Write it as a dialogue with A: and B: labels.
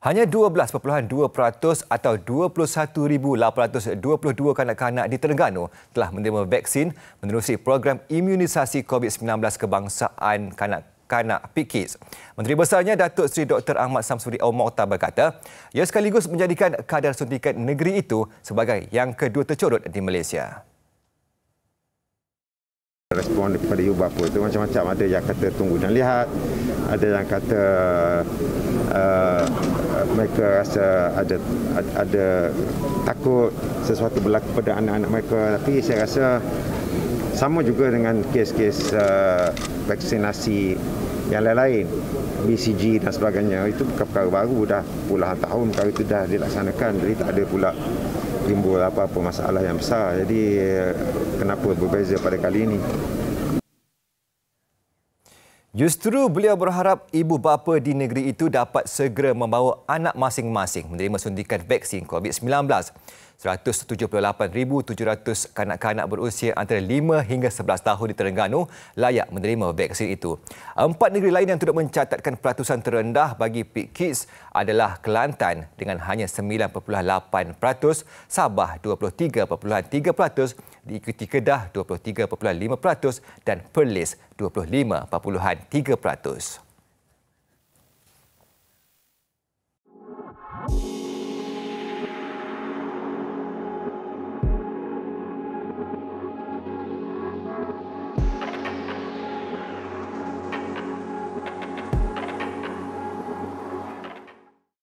A: Hanya 12.2% atau 21,822 kanak-kanak di Terengganu telah menerima vaksin menerusi program imunisasi COVID-19 kebangsaan kanak-kanak PKIDS. Menteri Besarnya Datuk Seri Dr. Ahmad Samsuri al berkata, ia sekaligus menjadikan kadar suntikan negeri itu sebagai yang kedua tercorot di Malaysia
B: respon daripada ibu bapa itu macam-macam ada yang kata tunggu dan lihat ada yang kata uh, uh mereka rasa ada, ada ada takut sesuatu berlaku pada anak-anak mereka tapi saya rasa sama juga dengan kes-kes uh, vaksinasi yang lain-lain BCG dan sebagainya itu bukan perkara baru dah puluhan tahun perkara itu dah dilaksanakan jadi tak ada pula timbul apa-apa masalah yang besar. Jadi eh, kenapa berbeza pada kali
A: ini? Justru beliau berharap ibu bapa di negeri itu dapat segera membawa anak masing-masing menerima suntikan vaksin COVID-19. 178,700 kanak-kanak berusia antara 5 hingga 11 tahun di Terengganu layak menerima vaksin itu. Empat negeri lain yang turut mencatatkan peratusan terendah bagi Pick Kids adalah Kelantan dengan hanya 9.8%, Sabah 23.3%, diikuti Kedah 23.5% dan Perlis 25.3%.